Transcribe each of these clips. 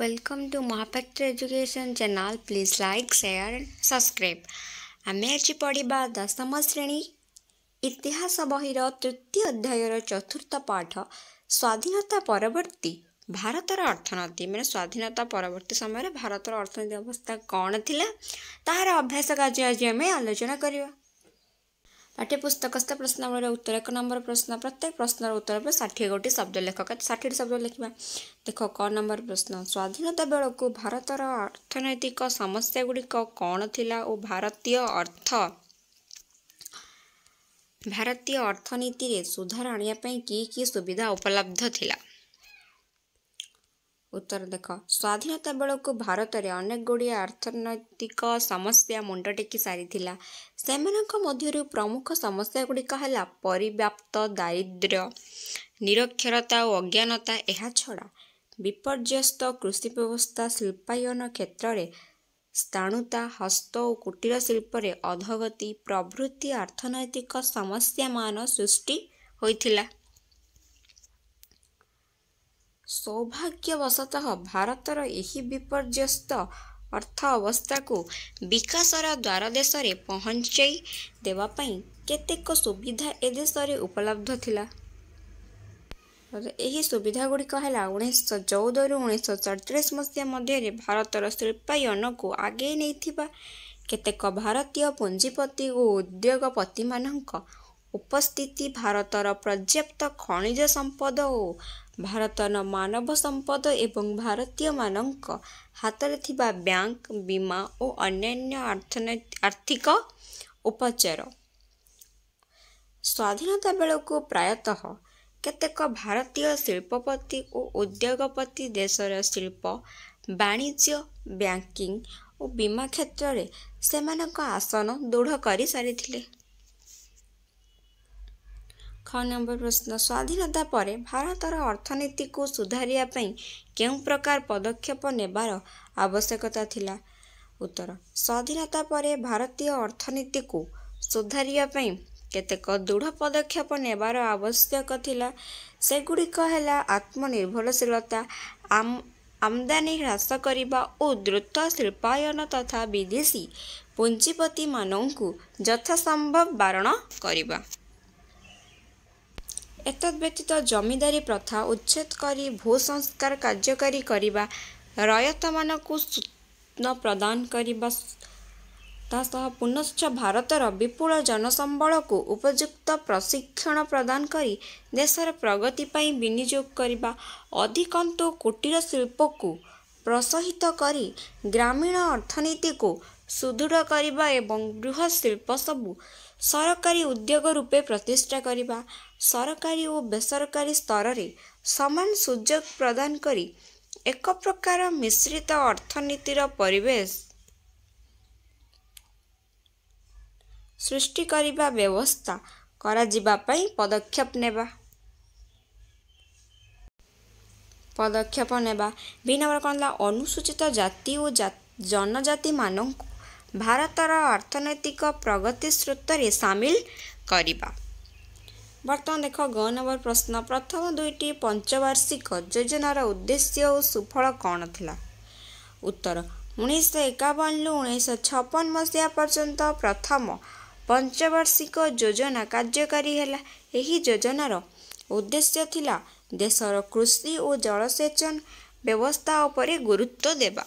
Welcome to Mahapatra Education channel. Please like, share and subscribe. ଆମେ ଆଜି ପଢ଼ିବା ଦଶମ ଶ୍ରେଣୀ ଇତିହାସ ବହିର ତୃତୀୟ ଅଧ୍ୟାୟର ଚତୁର୍ଥ ପାଠ ସ୍ୱାଧୀନତା ପରବର୍ତ୍ତୀ ଭାରତର ଅର୍ଥନୀତି ମାନେ ସ୍ୱାଧୀନତା ପରବର୍ତ୍ତୀ ସମୟରେ ଭାରତର ଅର୍ଥନୀତି ଅବସ୍ଥା କ'ଣ ଥିଲା ତାହାର ଅଭ୍ୟାସ କାର୍ଯ୍ୟ ଆଜି ଆମେ ଆଲୋଚନା କରିବା ପାଠ୍ୟପୁସ୍ତକସ୍ଥ ପ୍ରଶ୍ନାବଳୀର ଉତ୍ତର ଏକ ନମ୍ବର ପ୍ରଶ୍ନ ପ୍ରତ୍ୟେକ ପ୍ରଶ୍ନର ଉତ୍ତର ପରେ ଷାଠିଏ ଗୋଟି ଶବ୍ଦ ଲେଖକ ଷାଠିଏଟି ଶବ୍ଦ ଲେଖିବା ଦେଖ କ ନମ୍ବର ପ୍ରଶ୍ନ ସ୍ୱାଧୀନତା ବେଳକୁ ଭାରତର ଅର୍ଥନୈତିକ ସମସ୍ୟା ଗୁଡ଼ିକ କ'ଣ ଥିଲା ଓ ଭାରତୀୟ ଅର୍ଥ ଭାରତୀୟ ଅର୍ଥନୀତିରେ ସୁଧାର ଆଣିବା ପାଇଁ କି କି ସୁବିଧା ଉପଲବ୍ଧ ଥିଲା ଉତ୍ତର ଦେଖ ସ୍ୱାଧୀନତା ବେଳକୁ ଭାରତରେ ଅନେକ ଗୁଡ଼ିଏ ଅର୍ଥନୈତିକ ସମସ୍ୟା ମୁଣ୍ଡ ଟେକି ସାରିଥିଲା ସେମାନଙ୍କ ମଧ୍ୟରୁ ପ୍ରମୁଖ ସମସ୍ୟା ଗୁଡ଼ିକ ହେଲା ପରିବ୍ୟାପ୍ତ ଦାରିଦ୍ର୍ୟ ନିରକ୍ଷରତା ଓ ଅଜ୍ଞାନତା ଏହା ଛଡ଼ା ବିପର୍ଯ୍ୟସ୍ତ କୃଷି ବ୍ୟବସ୍ଥା ଶିଳ୍ପାୟନ କ୍ଷେତ୍ରରେ ସ୍ଥାଣୁତା ହସ୍ତ ଓ କୁଟୀର ଶିଳ୍ପରେ ଅଧଗତି ପ୍ରଭୃତି ଅର୍ଥନୈତିକ ସମସ୍ୟାମାନ ସୃଷ୍ଟି ହୋଇଥିଲା ସୌଭାଗ୍ୟବଶତଃ ଭାରତର ଏହି ବିପର୍ଯ୍ୟସ୍ତ ଅର୍ଥ ଅବସ୍ଥାକୁ ବିକାଶର ଦ୍ୱାର ଦେଶରେ ପହଞ୍ଚାଇ ଦେବା ପାଇଁ କେତେକ ସୁବିଧା ଏ ଦେଶରେ ଉପଲବ୍ଧ ଥିଲା ଏହି ସୁବିଧା ଗୁଡ଼ିକ ହେଲା ଉଣେଇଶହ ଚଉଦରୁ ଉଣେଇଶହ ସତଚାଳିଶ ମସିହା ମଧ୍ୟରେ ଭାରତର ଶିଳ୍ପାୟନକୁ ଆଗେଇ ନେଇଥିବା କେତେକ ଭାରତୀୟ ପୁଞ୍ଜିପତି ଓ ଉଦ୍ୟୋଗପତିମାନଙ୍କ ଉପସ୍ଥିତି ଭାରତର ପର୍ଯ୍ୟାପ୍ତ ଖଣିଜ ସମ୍ପଦ ଓ ଭାରତର ମାନବ ସମ୍ପଦ ଏବଂ ଭାରତୀୟମାନଙ୍କ ହାତରେ ଥିବା ବ୍ୟାଙ୍କ ବୀମା ଓ ଅନ୍ୟାନ୍ୟ ଅର୍ଥନୈ ଆର୍ଥିକ ଉପଚାର ସ୍ୱାଧୀନତା ବେଳକୁ ପ୍ରାୟତଃ କେତେକ ଭାରତୀୟ ଶିଳ୍ପପତି ଓ ଉଦ୍ୟୋଗପତି ଦେଶର ଶିଳ୍ପ ବାଣିଜ୍ୟ ବ୍ୟାଙ୍କିଂ ଓ ବୀମା କ୍ଷେତ୍ରରେ ସେମାନଙ୍କ ଆସନ ଦୃଢ଼ କରିସାରିଥିଲେ ଖ ନମ୍ବର ପ୍ରଶ୍ନ ସ୍ୱାଧୀନତା ପରେ ଭାରତର ଅର୍ଥନୀତିକୁ ସୁଧାରିବା ପାଇଁ କେଉଁ ପ୍ରକାର ପଦକ୍ଷେପ ନେବାର ଆବଶ୍ୟକତା ଥିଲା ଉତ୍ତର ସ୍ୱାଧୀନତା ପରେ ଭାରତୀୟ ଅର୍ଥନୀତିକୁ ସୁଧାରିବା ପାଇଁ କେତେକ ଦୃଢ଼ ପଦକ୍ଷେପ ନେବାର ଆବଶ୍ୟକ ଥିଲା ସେଗୁଡ଼ିକ ହେଲା ଆତ୍ମନିର୍ଭରଶୀଳତା ଆମଦାନୀ ହ୍ରାସ କରିବା ଓ ଦ୍ରୁତ ଶିଳ୍ପାୟନ ତଥା ବିଦେଶୀ ପୁଞ୍ଜିପତିମାନଙ୍କୁ ଯଥାସମ୍ଭବ ବାରଣ କରିବା ଏତଦ୍ବ୍ୟତୀତ ଜମିଦାରୀ ପ୍ରଥା ଉଚ୍ଛେଦ କରି ଭୂସଂସ୍କାର କାର୍ଯ୍ୟକାରୀ କରିବା ରୟତମାନଙ୍କୁ ସ୍ୱପ୍ନ ପ୍ରଦାନ କରିବା ତା ସହ ପୁନଶ୍ଚ ଭାରତର ବିପୁଳ ଜନସମ୍ବଳକୁ ଉପଯୁକ୍ତ ପ୍ରଶିକ୍ଷଣ ପ୍ରଦାନ କରି ଦେଶର ପ୍ରଗତି ପାଇଁ ବିନିଯୋଗ କରିବା ଅଧିକନ୍ତୁ କୁଟୀର ଶିଳ୍ପକୁ ପ୍ରୋତ୍ସାହିତ କରି ଗ୍ରାମୀଣ ଅର୍ଥନୀତିକୁ ସୁଦୃଢ଼ କରିବା ଏବଂ ବୃହତ୍ ଶିଳ୍ପ ସବୁ ସରକାରୀ ଉଦ୍ୟୋଗ ରୂପେ ପ୍ରତିଷ୍ଠା କରିବା ସରକାରୀ ଓ ବେସରକାରୀ ସ୍ତରରେ ସମାନ ସୁଯୋଗ ପ୍ରଦାନ କରି ଏକ ପ୍ରକାର ମିଶ୍ରିତ ଅର୍ଥନୀତିର ପରିବେଶ ସୃଷ୍ଟି କରିବା ବ୍ୟବସ୍ଥା କରାଯିବା ପାଇଁ ପଦକ୍ଷେପ ନେବା ପଦକ୍ଷେପ ନେବା ବିନମ୍ର କହିଲା ଅନୁସୂଚିତ ଜାତି ଓ ଜନଜାତିମାନଙ୍କୁ ଭାରତର ଅର୍ଥନୈତିକ ପ୍ରଗତି ସ୍ରୋତରେ ସାମିଲ କରିବା ବର୍ତ୍ତମାନ ଦେଖ ଗ ନମ୍ବର ପ୍ରଶ୍ନ ପ୍ରଥମ ଦୁଇଟି ପଞ୍ଚବାର୍ଷିକ ଯୋଜନାର ଉଦ୍ଦେଶ୍ୟ ଓ ସୁଫଳ କ'ଣ ଥିଲା ଉତ୍ତର ଉଣେଇଶହ ଏକାବନରୁ ଉଣେଇଶହ ଛପନ ମସିହା ପର୍ଯ୍ୟନ୍ତ ପ୍ରଥମ ପଞ୍ଚବାର୍ଷିକ ଯୋଜନା କାର୍ଯ୍ୟକାରୀ ହେଲା ଏହି ଯୋଜନାର ଉଦ୍ଦେଶ୍ୟ ଥିଲା ଦେଶର କୃଷି ଓ ଜଳସେଚନ ବ୍ୟବସ୍ଥା ଉପରେ ଗୁରୁତ୍ୱ ଦେବା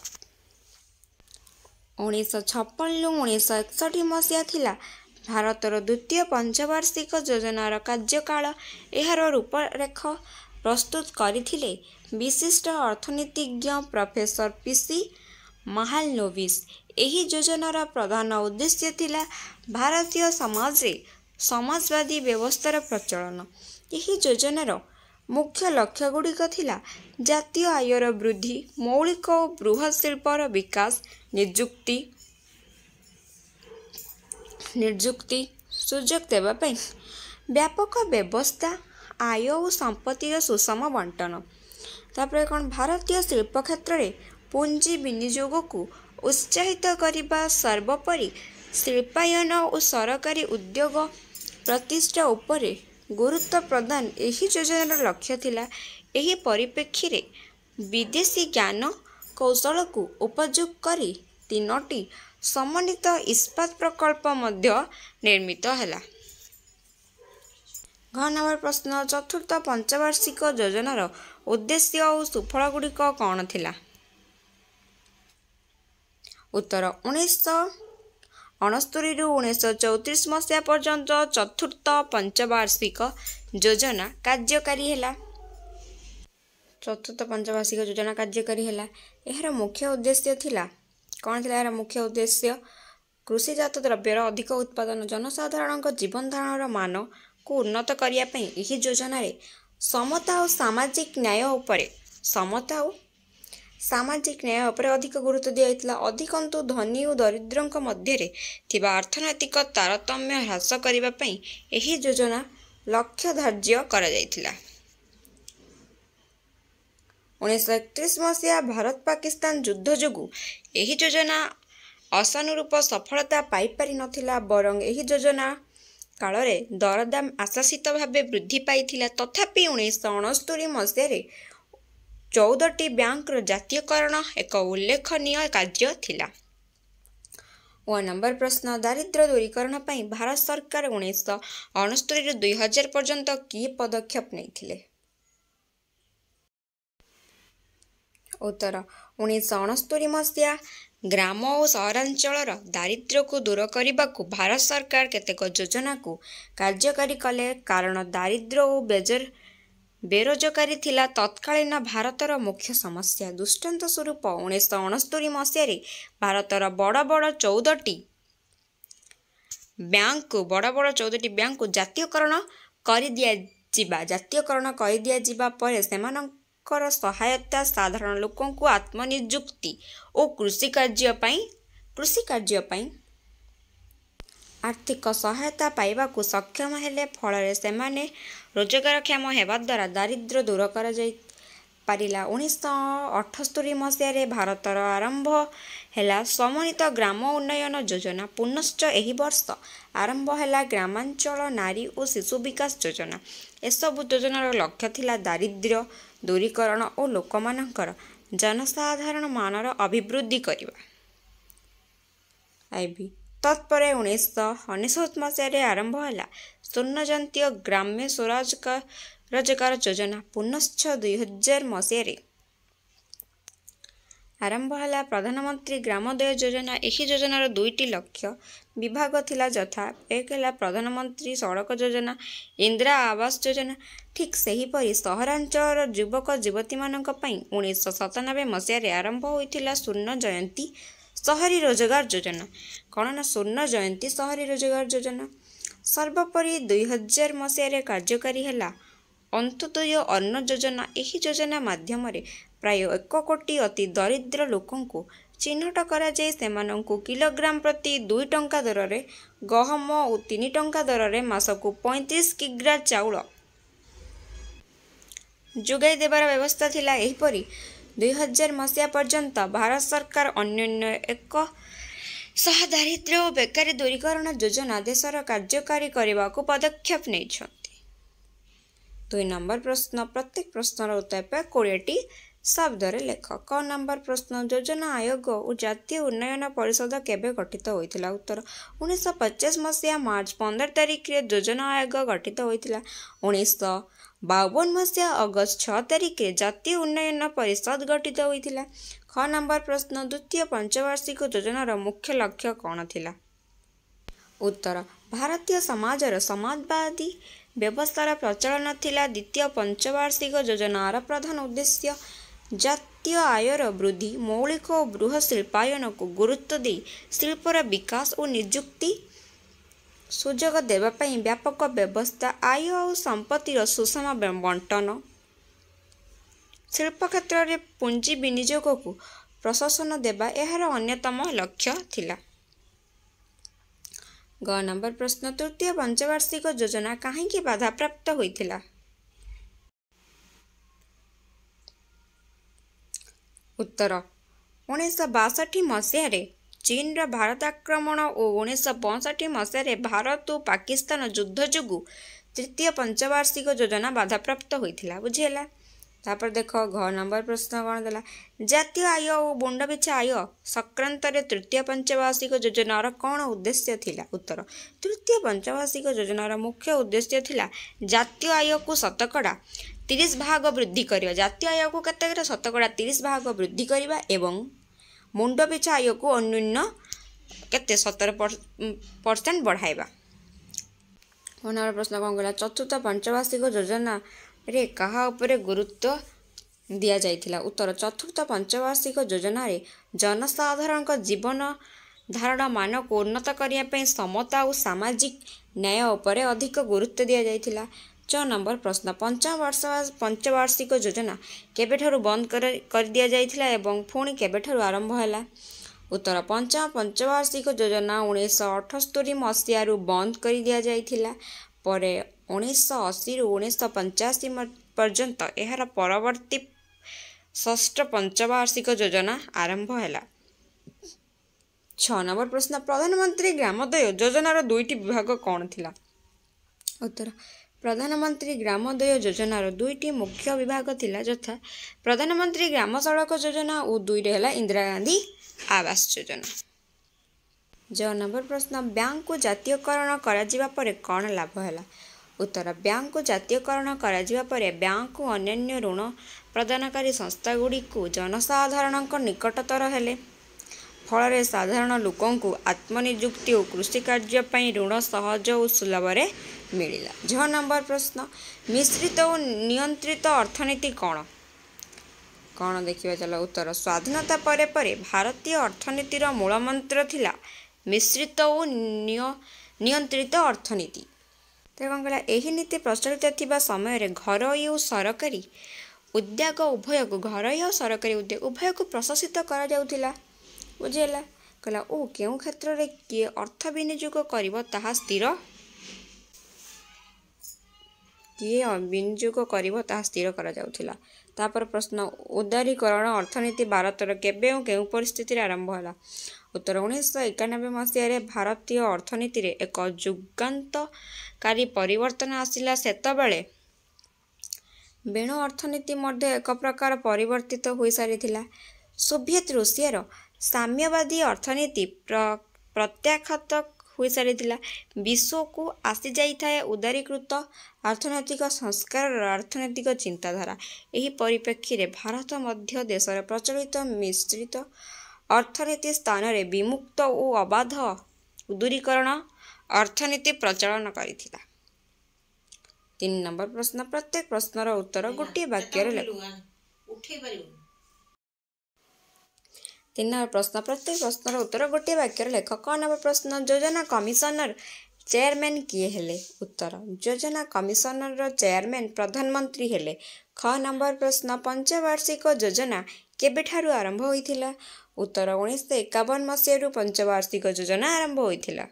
ଉଣେଇଶହ ଛପନରୁ ଉଣେଇଶହ ଏକଷଠି ମସିହା ଥିଲା ଭାରତର ଦ୍ୱିତୀୟ ପଞ୍ଚବାର୍ଷିକ ଯୋଜନାର କାର୍ଯ୍ୟକାଳ ଏହାର ରୂପରେଖ ପ୍ରସ୍ତୁତ କରିଥିଲେ ବିଶିଷ୍ଟ ଅର୍ଥନୀତିଜ୍ଞ ପ୍ରଫେସର ପି ସି ମାହାଲନୋଭିସ୍ ଏହି ଯୋଜନାର ପ୍ରଧାନ ଉଦ୍ଦେଶ୍ୟ ଥିଲା ଭାରତୀୟ ସମାଜରେ ସମାଜବାଦୀ ବ୍ୟବସ୍ଥାର ପ୍ରଚଳନ ଏହି ଯୋଜନାର ମୁଖ୍ୟ ଲକ୍ଷ୍ୟ ଗୁଡ଼ିକ ଥିଲା ଜାତୀୟ ଆୟର ବୃଦ୍ଧି ମୌଳିକ ଓ ବୃହତ ଶିଳ୍ପର ବିକାଶ ନିଯୁକ୍ତି ନିଯୁକ୍ତି ସୁଯୋଗ ଦେବା ପାଇଁ ବ୍ୟାପକ ବ୍ୟବସ୍ଥା ଆୟ ଓ ସମ୍ପତ୍ତିର ସୁଷମ ବଣ୍ଟନ ତାପରେ କ'ଣ ଭାରତୀୟ ଶିଳ୍ପ କ୍ଷେତ୍ରରେ ପୁଞ୍ଜି ବିନିଯୋଗକୁ ଉତ୍ସାହିତ କରିବା ସର୍ବୋପରି ଶିଳ୍ପାୟନ ଓ ସରକାରୀ ଉଦ୍ୟୋଗ ପ୍ରତିଷ୍ଠା ଉପରେ ଗୁରୁତ୍ୱ ପ୍ରଦାନ ଏହି ଯୋଜନାର ଲକ୍ଷ୍ୟ ଥିଲା ଏହି ପରିପ୍ରେକ୍ଷୀରେ ବିଦେଶୀ ଜ୍ଞାନ କୌଶଳକୁ ଉପଯୋଗ କରି ତିନୋଟି ସମନ୍ୱିତ ଇସ୍ପାତ ପ୍ରକଳ୍ପ ମଧ୍ୟ ନିର୍ମିତ ହେଲା ଘ ନମ୍ବର ପ୍ରଶ୍ନ ଚତୁର୍ଥ ପଞ୍ଚବାର୍ଷିକ ଯୋଜନାର ଉଦ୍ଦେଶ୍ୟ ଓ ସୁଫଳ ଗୁଡ଼ିକ କ'ଣ ଥିଲା ଉତ୍ତର ଉଣେଇଶହ ଅଣସ୍ତରିରୁ ଉଣେଇଶହ ଚଉତିରିଶ ମସିହା ପର୍ଯ୍ୟନ୍ତ ଚତୁର୍ଥ ପଞ୍ଚବାର୍ଷିକ ଯୋଜନା କାର୍ଯ୍ୟକାରୀ ହେଲା ଚତୁର୍ଥ ପଞ୍ଚବାର୍ଷିକ ଯୋଜନା କାର୍ଯ୍ୟକାରୀ ହେଲା ଏହାର ମୁଖ୍ୟ ଉଦ୍ଦେଶ୍ୟ ଥିଲା କ'ଣ ଥିଲା ଏହାର ମୁଖ୍ୟ ଉଦ୍ଦେଶ୍ୟ କୃଷିଜାତ ଦ୍ରବ୍ୟର ଅଧିକ ଉତ୍ପାଦନ ଜନସାଧାରଣଙ୍କ ଜୀବନଧାରଣର ମାନକୁ ଉନ୍ନତ କରିବା ପାଇଁ ଏହି ଯୋଜନାରେ ସମତା ଓ ସାମାଜିକ ନ୍ୟାୟ ଉପରେ ସମତା ଓ ସାମାଜିକ ନ୍ୟାୟ ଉପରେ ଅଧିକ ଗୁରୁତ୍ୱ ଦିଆଯାଇଥିଲା ଅଧିକନ୍ତୁ ଧନୀ ଓ ଦରିଦ୍ରଙ୍କ ମଧ୍ୟରେ ଥିବା ଅର୍ଥନୈତିକ ତାରତମ୍ୟ ହ୍ରାସ କରିବା ପାଇଁ ଏହି ଯୋଜନା ଲକ୍ଷ୍ୟ ଧାର୍ଯ୍ୟ କରାଯାଇଥିଲା ଉଣେଇଶହ ଏକତିରିଶ ମସିହା ଭାରତ ପାକିସ୍ତାନ ଯୁଦ୍ଧ ଯୋଗୁଁ ଏହି ଯୋଜନା ଅସାନୁରୂପ ସଫଳତା ପାଇପାରିନଥିଲା ବରଂ ଏହି ଯୋଜନା କାଳରେ ଦରଦାମ ଆଶାସିତ ଭାବେ ବୃଦ୍ଧି ପାଇଥିଲା ତଥାପି ଉଣେଇଶହ ଅଣସ୍ତୋରୀ ମସିହାରେ ଚଉଦଟି ବ୍ୟାଙ୍କର ଜାତୀୟକରଣ ଏକ ଉଲ୍ଲେଖନୀୟ କାର୍ଯ୍ୟ ଥିଲା ୱା ନମ୍ବର ପ୍ରଶ୍ନ ଦାରିଦ୍ର୍ୟ ଦୂରୀକରଣ ପାଇଁ ଭାରତ ସରକାର ଉଣେଇଶହ ଅଣସ୍ତୋରୀରୁ ଦୁଇହଜାର ପର୍ଯ୍ୟନ୍ତ କି ପଦକ୍ଷେପ ନେଇଥିଲେ ଉତ୍ତର ଉଣେଇଶହ ଅଣସ୍ତୋରି ମସିହା ଗ୍ରାମ ଓ ସହରାଞ୍ଚଳର ଦାରିଦ୍ର୍ୟକୁ ଦୂର କରିବାକୁ ଭାରତ ସରକାର କେତେକ ଯୋଜନାକୁ କାର୍ଯ୍ୟକାରୀ କଲେ କାରଣ ଦାରିଦ୍ର୍ୟ ଓ ବେଜର ବେରୋଜଗାରୀ ଥିଲା ତତ୍କାଳୀନ ଭାରତର ମୁଖ୍ୟ ସମସ୍ୟା ଦୃଷ୍ଟାନ୍ତ ସ୍ୱରୂପ ଉଣେଇଶହ ଅଣସ୍ତୋରି ମସିହାରେ ଭାରତର ବଡ଼ ବଡ଼ ଚଉଦଟି ବ୍ୟାଙ୍କକୁ ବଡ଼ ବଡ଼ ଚଉଦଟି ବ୍ୟାଙ୍କକୁ ଜାତୀୟକରଣ କରିଦିଆଯିବା ଜାତୀୟକରଣ କରିଦିଆଯିବା ପରେ ସେମାନଙ୍କ ତାଙ୍କର ସହାୟତା ସାଧାରଣ ଲୋକଙ୍କୁ ଆତ୍ମନିଯୁକ୍ତି ଓ କୃଷି କାର୍ଯ୍ୟ ପାଇଁ କୃଷି କାର୍ଯ୍ୟ ପାଇଁ ଆର୍ଥିକ ସହାୟତା ପାଇବାକୁ ସକ୍ଷମ ହେଲେ ଫଳରେ ସେମାନେ ରୋଜଗାରକ୍ଷମ ହେବା ଦ୍ୱାରା ଦାରିଦ୍ର୍ୟ ଦୂର କରାଯାଇ ପାରିଲା ଉଣେଇଶହ ଅଠସ୍ତରୀ ମସିହାରେ ଭାରତର ଆରମ୍ଭ ହେଲା ସମନ୍ୱିତ ଗ୍ରାମ ଉନ୍ନୟନ ଯୋଜନା ପୁନଶ୍ଚ ଏହି ବର୍ଷ ଆରମ୍ଭ ହେଲା ଗ୍ରାମାଞ୍ଚଳ ନାରୀ ଓ ଶିଶୁ ବିକାଶ ଯୋଜନା ଏସବୁ ଯୋଜନାର ଲକ୍ଷ୍ୟ ଥିଲା ଦାରିଦ୍ର୍ୟ ଦୂରୀକରଣ ଓ ଲୋକମାନଙ୍କର ଜନସାଧାରଣ ମାନର ଅଭିବୃଦ୍ଧି କରିବା ଆଇବି ତତ୍ପରେ ଉଣେଇଶହ ଅନେଶତ ମସିହାରେ ଆରମ୍ଭ ହେଲା ସ୍ୱର୍ଣ୍ଣଜନ୍ତୀୟ ଗ୍ରାମ୍ୟ ସ୍ୱରାଜ ରୋଜଗାର ଯୋଜନା ପୁନଶ୍ଚ ଦୁଇ ହଜାର ମସିହାରେ ଆରମ୍ଭ ହେଲା ପ୍ରଧାନମନ୍ତ୍ରୀ ଗ୍ରାମୋଦୟ ଯୋଜନା ଏହି ଯୋଜନାର ଦୁଇଟି ଲକ୍ଷ୍ୟ ବିଭାଗ ଥିଲା ଯଥା ଏକ ହେଲା ପ୍ରଧାନମନ୍ତ୍ରୀ ସଡ଼କ ଯୋଜନା ଇନ୍ଦିରା ଆବାସ ଯୋଜନା ଠିକ୍ ସେହିପରି ସହରାଞ୍ଚଳର ଯୁବକ ଯୁବତୀମାନଙ୍କ ପାଇଁ ଉଣେଇଶହ ସତାନବେ ମସିହାରେ ଆରମ୍ଭ ହୋଇଥିଲା ସ୍ୱର୍ଣ୍ଣ ଜୟନ୍ତୀ ସହରୀ ରୋଜଗାର ଯୋଜନା କ'ଣ ନା ସ୍ୱର୍ଣ୍ଣ ଜୟନ୍ତୀ ସହରୀ ରୋଜଗାର ଯୋଜନା ସର୍ବୋପରି ଦୁଇହଜାର ମସିହାରେ କାର୍ଯ୍ୟକାରୀ ହେଲା ଅନ୍ତୋଦୟ ଅନ୍ନ ଯୋଜନା ଏହି ଯୋଜନା ମାଧ୍ୟମରେ ପ୍ରାୟ ଏକ କୋଟି ଅତି ଦରିଦ୍ର ଲୋକଙ୍କୁ ଚିହ୍ନଟ କରାଯାଇ ସେମାନଙ୍କୁ କିଲୋଗ୍ରାମ ପ୍ରତି ଦୁଇ ଟଙ୍କା ଦରରେ ଗହମ ଓ ତିନି ଟଙ୍କା ଦରରେ ମାସକୁ ପଇଁତିରିଶ କିଗ୍ରା ଚାଉଳ ଯୋଗାଇ ଦେବାର ବ୍ୟବସ୍ଥା ଥିଲା ଏହିପରି ଦୁଇହଜାର ମସିହା ପର୍ଯ୍ୟନ୍ତ ଭାରତ ସରକାର ଅନ୍ୟାନ୍ୟ ଏକ ସହ ଦାରିଦ୍ର୍ୟ ଓ ବେକାରୀ ଦୂରୀକରଣ ଯୋଜନା ଦେଶର କାର୍ଯ୍ୟକାରୀ କରିବାକୁ ପଦକ୍ଷେପ ନେଇଛନ୍ତି ଦୁଇ ନମ୍ବର ପ୍ରଶ୍ନ ପ୍ରତ୍ୟେକ ପ୍ରଶ୍ନର ଉତ୍ତର ପାଇଁ କୋଡ଼ିଏଟି ଶବ୍ଦରେ ଲେଖ କ ନମ୍ବର ପ୍ରଶ୍ନ ଯୋଜନା ଆୟୋଗ ଓ ଜାତୀୟ ଉନ୍ନୟନ ପରିଷଦ କେବେ ଗଠିତ ହୋଇଥିଲା ଉତ୍ତର ଉଣେଇଶହ ପଚାଶ ମସିହା ମାର୍ଚ୍ଚ ପନ୍ଦର ତାରିଖରେ ଯୋଜନା ଆୟୋଗ ଗଠିତ ହୋଇଥିଲା ଉଣେଇଶହ ବାବନ ମସିହା ଅଗଷ୍ଟ ଛଅ ତାରିଖରେ ଜାତୀୟ ଉନ୍ନୟନ ପରିଷଦ ଗଠିତ ହୋଇଥିଲା ଖ ନମ୍ବର ପ୍ରଶ୍ନ ଦ୍ୱିତୀୟ ପଞ୍ଚବାର୍ଷିକ ଯୋଜନାର ମୁଖ୍ୟ ଲକ୍ଷ୍ୟ କ'ଣ ଥିଲା ଉତ୍ତର ଭାରତୀୟ ସମାଜର ସମାଜବାଦୀ ବ୍ୟବସ୍ଥାର ପ୍ରଚଳନ ଥିଲା ଦ୍ୱିତୀୟ ପଞ୍ଚବାର୍ଷିକ ଯୋଜନାର ପ୍ରଧାନ ଉଦ୍ଦେଶ୍ୟ ଜାତୀୟ ଆୟର ବୃଦ୍ଧି ମୌଳିକ ଓ ବୃହ ଶିଳ୍ପାୟନକୁ ଗୁରୁତ୍ୱ ଦେଇ ଶିଳ୍ପର ବିକାଶ ଓ ନିଯୁକ୍ତି ସୁଯୋଗ ଦେବା ପାଇଁ ବ୍ୟାପକ ବ୍ୟବସ୍ଥା ଆୟ ଆଉ ସମ୍ପତ୍ତିର ସୁଷମ ବଣ୍ଟନ ଶିଳ୍ପ କ୍ଷେତ୍ରରେ ପୁଞ୍ଜି ବିନିଯୋଗକୁ ପ୍ରଶାସନ ଦେବା ଏହାର ଅନ୍ୟତମ ଲକ୍ଷ୍ୟ ଥିଲା ଗ ନମ୍ବର ପ୍ରଶ୍ନ ତୃତୀୟ ପଞ୍ଚବାର୍ଷିକ ଯୋଜନା କାହିଁକି ବାଧାପ୍ରାପ୍ତ ହୋଇଥିଲା ଉତ୍ତର ଉଣେଇଶହ ବାଷଠି ମସିହାରେ ଚୀନର ଭାରତ ଆକ୍ରମଣ ଓ ଉଣେଇଶହ ପଞ୍ଚଷଠି ମସିହାରେ ଭାରତ ଓ ପାକିସ୍ତାନ ଯୁଦ୍ଧ ଯୋଗୁଁ ତୃତୀୟ ପଞ୍ଚବାର୍ଷିକ ଯୋଜନା ବାଧାପ୍ରାପ୍ତ ହୋଇଥିଲା ବୁଝିହେଲା ତାପରେ ଦେଖ ଘ ନମ୍ବର ପ୍ରଶ୍ନ କ'ଣ ଦେଲା ଜାତୀୟ ଆୟ ଓ ବୁଣ୍ଡବିଛା ଆୟ ସଂକ୍ରାନ୍ତରେ ତୃତୀୟ ପଞ୍ଚବାର୍ଷିକ ଯୋଜନାର କ'ଣ ଉଦ୍ଦେଶ୍ୟ ଥିଲା ଉତ୍ତର ତୃତୀୟ ପଞ୍ଚବାର୍ଷିକ ଯୋଜନାର ମୁଖ୍ୟ ଉଦ୍ଦେଶ୍ୟ ଥିଲା ଜାତୀୟ ଆୟକୁ ଶତକଡ଼ା ତିରିଶ ଭାଗ ବୃଦ୍ଧି କରିବା ଜାତୀୟ ଆୟକୁ କେତେକର ଶତକଡ଼ା ତିରିଶ ଭାଗ ବୃଦ୍ଧି କରିବା ଏବଂ ମୁଣ୍ଡପିଛା ଆୟକୁ ଅନ୍ୟୁନ୍ୟ କେତେ ସତର ପରସେଣ୍ଟ ବଢ଼ାଇବା ପୁନର ପ୍ରଶ୍ନ କ'ଣ କହିଲା ଚତୁର୍ଥ ପଞ୍ଚବାର୍ଷିକ ଯୋଜନାରେ କାହା ଉପରେ ଗୁରୁତ୍ୱ ଦିଆଯାଇଥିଲା ଉତ୍ତର ଚତୁର୍ଥ ପଞ୍ଚବାର୍ଷିକ ଯୋଜନାରେ ଜନସାଧାରଣଙ୍କ ଜୀବନ ଧାରଣ ମାନକୁ ଉନ୍ନତ କରିବା ପାଇଁ ସମତା ଓ ସାମାଜିକ ନ୍ୟାୟ ଉପରେ ଅଧିକ ଗୁରୁତ୍ୱ ଦିଆଯାଇଥିଲା ପାଞ୍ଚ ନମ୍ବର ପ୍ରଶ୍ନ ପଞ୍ଚବର୍ଷ ପଞ୍ଚବାର୍ଷିକ ଯୋଜନା କେବେଠାରୁ ବନ୍ଦ କରି ଦିଆଯାଇଥିଲା ଏବଂ ପୁଣି କେବେଠାରୁ ଆରମ୍ଭ ହେଲା ଉତ୍ତର ପଞ୍ଚ ପଞ୍ଚବାର୍ଷିକ ଯୋଜନା ଉଣେଇଶହ ଅଠସ୍ତରୀ ମସିହାରୁ ବନ୍ଦ କରି ଦିଆଯାଇଥିଲା ପରେ ଉଣେଇଶହ ଅଶୀରୁ ଉଣେଇଶହ ପଞ୍ଚାଅଶୀ ପର୍ଯ୍ୟନ୍ତ ଏହାର ପରବର୍ତ୍ତୀ ଷଷ୍ଠ ପଞ୍ଚବାର୍ଷିକ ଯୋଜନା ଆରମ୍ଭ ହେଲା ଛଅ ନମ୍ବର ପ୍ରଶ୍ନ ପ୍ରଧାନମନ୍ତ୍ରୀ ଗ୍ରାମୋଦୟ ଯୋଜନାର ଦୁଇଟି ବିଭାଗ କ'ଣ ଥିଲା ଉତ୍ତର ପ୍ରଧାନମନ୍ତ୍ରୀ ଗ୍ରାମୋଦୟ ଯୋଜନାର ଦୁଇଟି ମୁଖ୍ୟ ବିଭାଗ ଥିଲା ଯଥା ପ୍ରଧାନମନ୍ତ୍ରୀ ଗ୍ରାମ ସଡ଼କ ଯୋଜନା ଓ ଦୁଇଟି ହେଲା ଇନ୍ଦିରା ଗାନ୍ଧୀ ଆବାସ ଯୋଜନା ଜ ନମ୍ବର ପ୍ରଶ୍ନ ବ୍ୟାଙ୍କକୁ ଜାତୀୟକରଣ କରାଯିବା ପରେ କ'ଣ ଲାଭ ହେଲା ଉତ୍ତର ବ୍ୟାଙ୍କକୁ ଜାତୀୟକରଣ କରାଯିବା ପରେ ବ୍ୟାଙ୍କକୁ ଅନ୍ୟାନ୍ୟ ଋଣ ପ୍ରଦାନକାରୀ ସଂସ୍ଥାଗୁଡ଼ିକୁ ଜନସାଧାରଣଙ୍କ ନିକଟତର ହେଲେ ଫଳରେ ସାଧାରଣ ଲୋକଙ୍କୁ ଆତ୍ମନିଯୁକ୍ତି ଓ କୃଷି କାର୍ଯ୍ୟ ପାଇଁ ଋଣ ସହଜ ଓ ସୁଲଭରେ ମିଳିଲା ଛଅ ନମ୍ବର ପ୍ରଶ୍ନ ମିଶ୍ରିତ ଓ ନିୟନ୍ତ୍ରିତ ଅର୍ଥନୀତି କ'ଣ କ'ଣ ଦେଖିବା ଚାଲ ଉତ୍ତର ସ୍ୱାଧୀନତା ପରେ ପରେ ଭାରତୀୟ ଅର୍ଥନୀତିର ମୂଳମନ୍ତ୍ର ଥିଲା ମିଶ୍ରିତ ଓ ନିୟନ୍ତ୍ରିତ ଅର୍ଥନୀତି ତେବେ କ'ଣ କହିଲା ଏହି ନୀତି ପ୍ରଚଳିତ ଥିବା ସମୟରେ ଘରୋଇ ଓ ସରକାରୀ ଉଦ୍ୟୋଗ ଉଭୟକୁ ଘରୋଇ ଓ ସରକାରୀ ଉଦ୍ୟୋଗ ଉଭୟକୁ ପ୍ରଶଂସିତ କରାଯାଉଥିଲା ବୁଝିହେଲା କହିଲା ଓ କେଉଁ କ୍ଷେତ୍ରରେ କିଏ ଅର୍ଥ ବିନିଯୋଗ କରିବ ତାହା ସ୍ଥିର କିଏ ବିନିଯୋଗ କରିବ ତାହା ସ୍ଥିର କରାଯାଉଥିଲା ତାପରେ ପ୍ରଶ୍ନ ଉଦାରୀକରଣ ଅର୍ଥନୀତି ଭାରତର କେବେ ଓ କେଉଁ ପରିସ୍ଥିତିରେ ଆରମ୍ଭ ହେଲା ଉତ୍ତର ଉଣେଇଶହ ଏକାନବେ ମସିହାରେ ଭାରତୀୟ ଅର୍ଥନୀତିରେ ଏକ ଯୁଗାନ୍ତକାରୀ ପରିବର୍ତ୍ତନ ଆସିଲା ସେତେବେଳେ ବେଣୁ ଅର୍ଥନୀତି ମଧ୍ୟ ଏକ ପ୍ରକାର ପରିବର୍ତ୍ତିତ ହୋଇସାରିଥିଲା ସୋଭିଏତ୍ ରୁଷିଆର ସାମ୍ୟବାଦୀ ଅର୍ଥନୀତି ପ୍ରତ୍ୟାଘାତ ହୋଇସାରିଥିଲା ବିଶ୍ୱକୁ ଆସିଯାଇଥାଏ ଉଦାରୀକୃତ ଅର୍ଥନୈତିକ ସଂସ୍କାରର ଅର୍ଥନୈତିକ ଚିନ୍ତାଧାରା ଏହି ପରିପ୍ରେକ୍ଷୀରେ ଭାରତ ମଧ୍ୟ ଦେଶର ପ୍ରଚଳିତ ମିଶ୍ରିତ ଅର୍ଥନୀତି ସ୍ଥାନରେ ବିମୁକ୍ତ ଓ ଅବାଧ ଦୂରୀକରଣ ଅର୍ଥନୀତି ପ୍ରଚଳନ କରିଥିଲା ତିନି ନମ୍ବର ପ୍ରଶ୍ନ ପ୍ରତ୍ୟେକ ପ୍ରଶ୍ନର ଉତ୍ତର ଗୋଟିଏ ବାକ୍ୟରେ ଲେଖ ତିନି ନମ୍ବର ପ୍ରଶ୍ନ ପ୍ରତ୍ୟେକ ପ୍ରଶ୍ନର ଉତ୍ତର ଗୋଟିଏ ବାକ୍ୟରେ ଲେଖ କ'ଣ ନମ୍ବର ପ୍ରଶ୍ନ ଯୋଜନା କମିଶନର ଚେୟାରମ୍ୟାନ୍ କିଏ ହେଲେ ଉତ୍ତର ଯୋଜନା କମିଶନରର ଚେୟାରମ୍ୟାନ୍ ପ୍ରଧାନମନ୍ତ୍ରୀ ହେଲେ ଖ ନମ୍ବର ପ୍ରଶ୍ନ ପଞ୍ଚବାର୍ଷିକ ଯୋଜନା କେବେଠାରୁ ଆରମ୍ଭ ହୋଇଥିଲା ଉତ୍ତର ଉଣେଇଶହ ଏକାବନ ମସିହାରୁ ପଞ୍ଚବାର୍ଷିକ ଯୋଜନା ଆରମ୍ଭ ହୋଇଥିଲା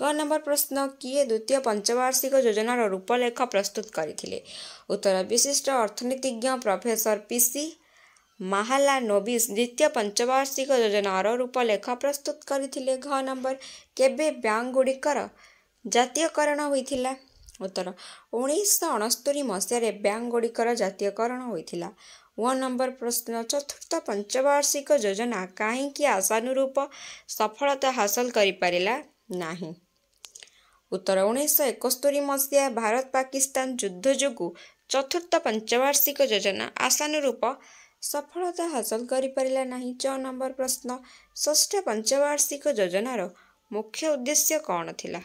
ଗ ନମ୍ବର ପ୍ରଶ୍ନ କିଏ ଦ୍ୱିତୀୟ ପଞ୍ଚବାର୍ଷିକ ଯୋଜନାର ରୂପଲେଖ ପ୍ରସ୍ତୁତ କରିଥିଲେ ଉତ୍ତର ବିଶିଷ୍ଟ ଅର୍ଥନୀତିଜ୍ଞ professor P C Mahalanobis ଦ୍ୱିତୀୟ ପଞ୍ଚବାର୍ଷିକ ଯୋଜନାର ରୂପଲେଖ ପ୍ରସ୍ତୁତ କରିଥିଲେ ଘ ନମ୍ବର କେବେ ବ୍ୟାଙ୍କ ଗୁଡ଼ିକର ଜାତୀୟକରଣ ହୋଇଥିଲା ଉତ୍ତର ଉଣେଇଶହ ଅଣସ୍ତୋରି ମସିହାରେ ବ୍ୟାଙ୍କ ଗୁଡ଼ିକର ଜାତୀୟକରଣ ହୋଇଥିଲା ଓ ନମ୍ବର ପ୍ରଶ୍ନ ଚତୁର୍ଥ ପଞ୍ଚବାର୍ଷିକ ଯୋଜନା କାହିଁକି ଆଶାନୁରୂପ ସଫଳତା ହାସଲ କରିପାରିଲା ନାହିଁ ଉତ୍ତର ଉଣେଇଶହ ଏକସ୍ତୋରି ମସିହା ଭାରତ ପାକିସ୍ତାନ ଯୁଦ୍ଧ ଯୋଗୁଁ ଚତୁର୍ଥ ପଞ୍ଚବାର୍ଷିକ ଯୋଜନା ଆଶାନୁରୂପ ସଫଳତା ହାସଲ କରିପାରିଲା ନାହିଁ ଛଅ ନମ୍ବର ପ୍ରଶ୍ନ ଷଷ୍ଠ ପଞ୍ଚବାର୍ଷିକ ଯୋଜନାର ମୁଖ୍ୟ ଉଦ୍ଦେଶ୍ୟ କ'ଣ ଥିଲା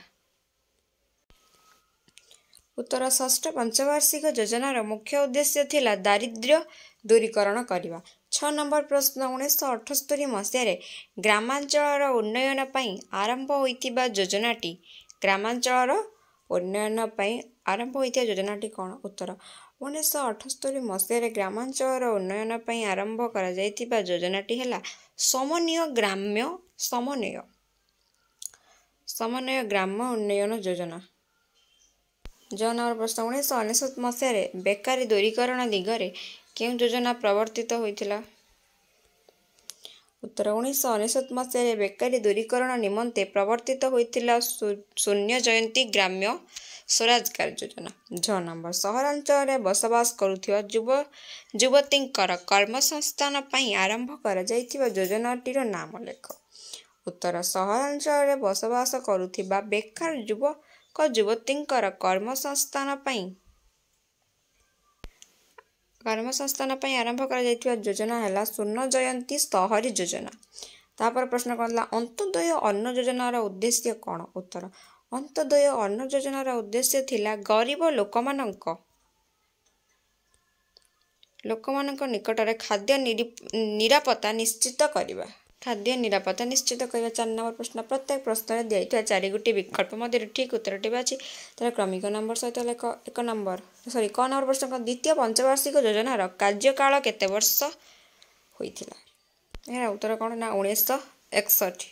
ଉତ୍ତର ଷଷ୍ଠ ପଞ୍ଚବାର୍ଷିକ ଯୋଜନାର ମୁଖ୍ୟ ଉଦ୍ଦେଶ୍ୟ ଥିଲା ଦାରିଦ୍ର୍ୟ ଦୂରୀକରଣ କରିବା ଛଅ ନମ୍ବର ପ୍ରଶ୍ନ ଉଣେଇଶହ ଅଠସ୍ତରି ମସିହାରେ ଗ୍ରାମାଞ୍ଚଳର ଉନ୍ନୟନ ପାଇଁ ଆରମ୍ଭ ହୋଇଥିବା ଯୋଜନାଟି ଗ୍ରାମାଞ୍ଚଳର ଉନ୍ନୟନ ପାଇଁ ଆରମ୍ଭ ହୋଇଥିବା ଯୋଜନାଟି କ'ଣ ଉତ୍ତର ଉଣେଇଶହ ଅଠସ୍ତରି ମସିହାରେ ଗ୍ରାମାଞ୍ଚଳର ଉନ୍ନୟନ ପାଇଁ ଆରମ୍ଭ କରାଯାଇଥିବା ଯୋଜନାଟି ହେଲା ସମନ୍ୱୟ ଗ୍ରାମ୍ୟ ସମନ୍ୱୟ ସମନ୍ୱୟ ଗ୍ରାମ୍ୟ ଉନ୍ନୟନ ଯୋଜନା ଜନ ପ୍ରଶ୍ନ ଉଣେଇଶହ ଅନେଶ୍ୱତ ମସିହାରେ ବେକାରୀ ଦୂରୀକରଣ ଦିଗରେ କେଉଁ ଯୋଜନା ପ୍ରବର୍ତ୍ତିତ ହୋଇଥିଲା ଉତ୍ତର ଉଣେଇଶହ ଅନେଶ୍ୱତ ମସିହାରେ ବେକାରୀ ଦୂରୀକରଣ ନିମନ୍ତେ ପ୍ରବର୍ତ୍ତିତ ହୋଇଥିଲା ଶୂନ୍ୟ ଜୟନ୍ତୀ ଗ୍ରାମ୍ୟ ସ୍ୱରାଜଗାର ଯୋଜନା ଛଅ ନମ୍ବର ସହରାଞ୍ଚଳରେ ବସବାସ କରୁଥିବା ଯୁବ ଯୁବତୀଙ୍କର କର୍ମସଂସ୍ଥାନ ପାଇଁ ଆରମ୍ଭ କରାଯାଇଥିବା ଯୋଜନାଟିର ନାମ ଲେଖ ଉତ୍ତର ସହରାଞ୍ଚଳରେ ବସବାସ କରୁଥିବା ବେକାର ଯୁବକ ଯୁବତୀଙ୍କର କର୍ମସଂସ୍ଥାନ ପାଇଁ କର୍ମସଂସ୍ଥାନ ପାଇଁ ଆରମ୍ଭ କରାଯାଇଥିବା ଯୋଜନା ହେଲା ସ୍ୱର୍ଣ୍ଣ ଜୟନ୍ତୀ ସହରୀ ଯୋଜନା ତାପରେ ପ୍ରଶ୍ନ କରିଥିଲା ଅନ୍ତୋଦୟ ଅନ୍ନ ଯୋଜନାର ଉଦ୍ଦେଶ୍ୟ କ'ଣ ଉତ୍ତର ଅନ୍ତୋଦୟ ଅନ୍ନ ଯୋଜନାର ଉଦ୍ଦେଶ୍ୟ ଥିଲା ଗରିବ ଲୋକମାନଙ୍କ ଲୋକମାନଙ୍କ ନିକଟରେ ଖାଦ୍ୟ ନିରାପତ୍ତା ନିଶ୍ଚିତ କରିବା ଖାଦ୍ୟ ନିରାପତ୍ତା ନିଶ୍ଚିତ କରିବା ଚାରି ନମ୍ବର ପ୍ରଶ୍ନ ପ୍ରତ୍ୟେକ ପ୍ରଶ୍ନରେ ଦିଆଯାଇଥିବା ଚାରି ଗୋଟି ବିକଳ୍ପ ମଧ୍ୟରେ ଠିକ୍ ଉତ୍ତରଟି ବା ଅଛି ତା'ର କ୍ରମିକ ନମ୍ବର ସହିତ ଲେଖ ଏକ ନମ୍ବର ସରି କ ନମ୍ବର ପ୍ରଶ୍ନ ଦ୍ୱିତୀୟ ପଞ୍ଚବାର୍ଷିକ ଯୋଜନାର କାର୍ଯ୍ୟକାଳ କେତେ ବର୍ଷ ହୋଇଥିଲା ଏହାର ଉତ୍ତର କ'ଣ ନା ଉଣେଇଶହ ଏକଷଠି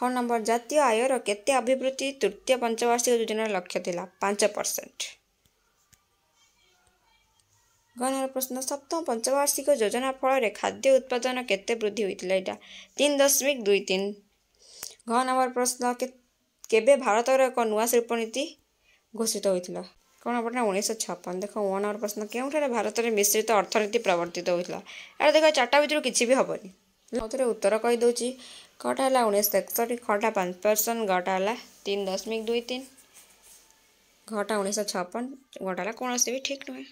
ଖଣ୍ଡ ନମ୍ବର ଜାତୀୟ ଆୟର କେତେ ଅଭିବୃତ୍ତି ତୃତୀୟ ପଞ୍ଚବାର୍ଷିକ ଯୋଜନାର ଲକ୍ଷ୍ୟ ଥିଲା ପାଞ୍ଚ ପରସେଣ୍ଟ ଗଣର ପ୍ରଶ୍ନ ସପ୍ତମ ପଞ୍ଚବାର୍ଷିକ ଯୋଜନା ଫଳରେ ଖାଦ୍ୟ ଉତ୍ପାଦନ କେତେ ବୃଦ୍ଧି ହୋଇଥିଲା ଏଇଟା ତିନି ଦଶମିକ ଦୁଇ ତିନି ଘ ନମ୍ବର ପ୍ରଶ୍ନ କେବେ ଭାରତର ଏକ ନୂଆ ଶିଳ୍ପ ନୀତି ଘୋଷିତ ହୋଇଥିଲା କ'ଣ ପଟେ ଉଣେଇଶହ ଛପନ ଦେଖ ଓ ନମ୍ବର ପ୍ରଶ୍ନ କେଉଁଠାରେ ଭାରତରେ ମିଶ୍ରିତ ଅର୍ଥନୀତି ପ୍ରବର୍ତ୍ତିତ ହୋଇଥିଲା ଏଇଟା ଦେଖ ଚାରିଟା ଭିତରୁ କିଛି ବି ହେବନି ଆଉ ଥରେ ଉତ୍ତର କହିଦେଉଛି घटाला उन्नाइस एकसठी घटा पाँच पर्सेन्ट घटाला तिन दशमिक दुई तिन घटा उन्नाइस सौ छप्पन घटाला कोणसी ठिक भी